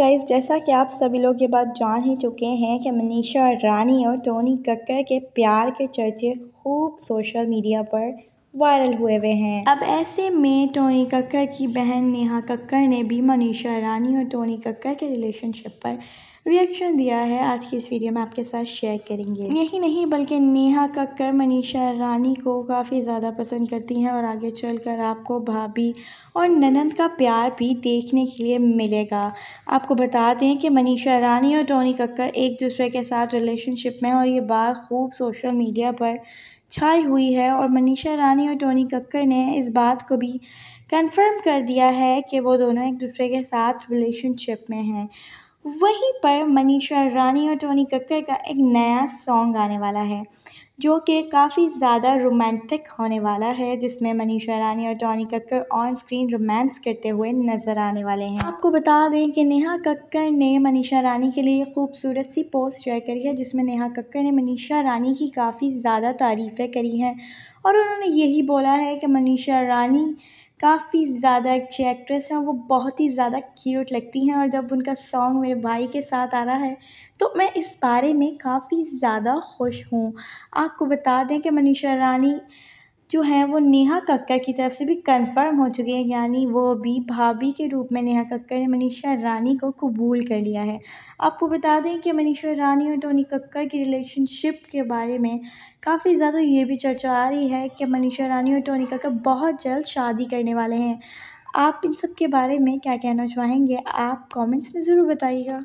guys जैसा कि आप सभी लोग ये बात जान ही चुके हैं कि मनीषा रानी और टोनी कक्कर के प्यार के चर्चे खूब सोशल मीडिया पर वायरल हुए हुए हैं अब ऐसे में टोनी कक्कर की बहन नेहा कक्कर ने भी मनीषा रानी और टोनी कक्कर के रिलेशनशिप पर रिएक्शन दिया है आज की इस वीडियो में आपके साथ शेयर करेंगे यही नहीं बल्कि नेहा कक्कर मनीषा रानी को काफ़ी ज़्यादा पसंद करती हैं और आगे चलकर आपको भाभी और ननंद का प्यार भी देखने के लिए मिलेगा आपको बता दें कि मनीषा रानी और टोनी कक्कर एक दूसरे के साथ रिलेशनशिप में और ये बात खूब सोशल मीडिया पर छाई हुई है और मनीषा रानी और टोनी कक्कर ने इस बात को भी कंफर्म कर दिया है कि वो दोनों एक दूसरे के साथ रिलेशनशिप में हैं वहीं पर मनीषा रानी और टोनी कक्कर का एक नया सॉन्ग आने वाला है जो कि काफ़ी ज़्यादा रोमांटिक होने वाला है जिसमें मनीषा ईरानी और Tony Kakkar on screen romance करते हुए नज़र आने वाले हैं आपको बता दें कि नेहा कक्कर ने मनीषा रानी के लिए खूबसूरत सी पोस्ट शेयर करी है जिसमें नेहा कक्कर ने मनीषा रानी की काफ़ी ज़्यादा तारीफ़ें करी हैं और उन्होंने यही बोला है कि मनीषा रानी काफ़ी ज़्यादा अच्छी एक्ट्रेस हैं वो बहुत ही ज़्यादा क्यूट लगती हैं और जब उनका सॉन्ग मेरे भाई के साथ आ रहा है तो मैं इस बारे में काफ़ी ज़्यादा खुश हूँ आप आपको बता दें कि मनीषा रानी जो हैं वो नेहा कक्कर की तरफ से भी कंफर्म हो चुकी हैं यानी वो भी भाभी के रूप में नेहा कक्कर ने मनीषा रानी को कबूल कर लिया है आपको बता दें कि मनीषा रानी और टोनी कक्कर की रिलेशनशिप के बारे में काफ़ी ज़्यादा ये भी चर्चा आ रही है कि मनीषा रानी और टोनी कक्कर बहुत जल्द शादी करने वाले हैं आप इन सब के बारे में क्या कहना चाहेंगे आप कॉमेंट्स में ज़रूर बताइएगा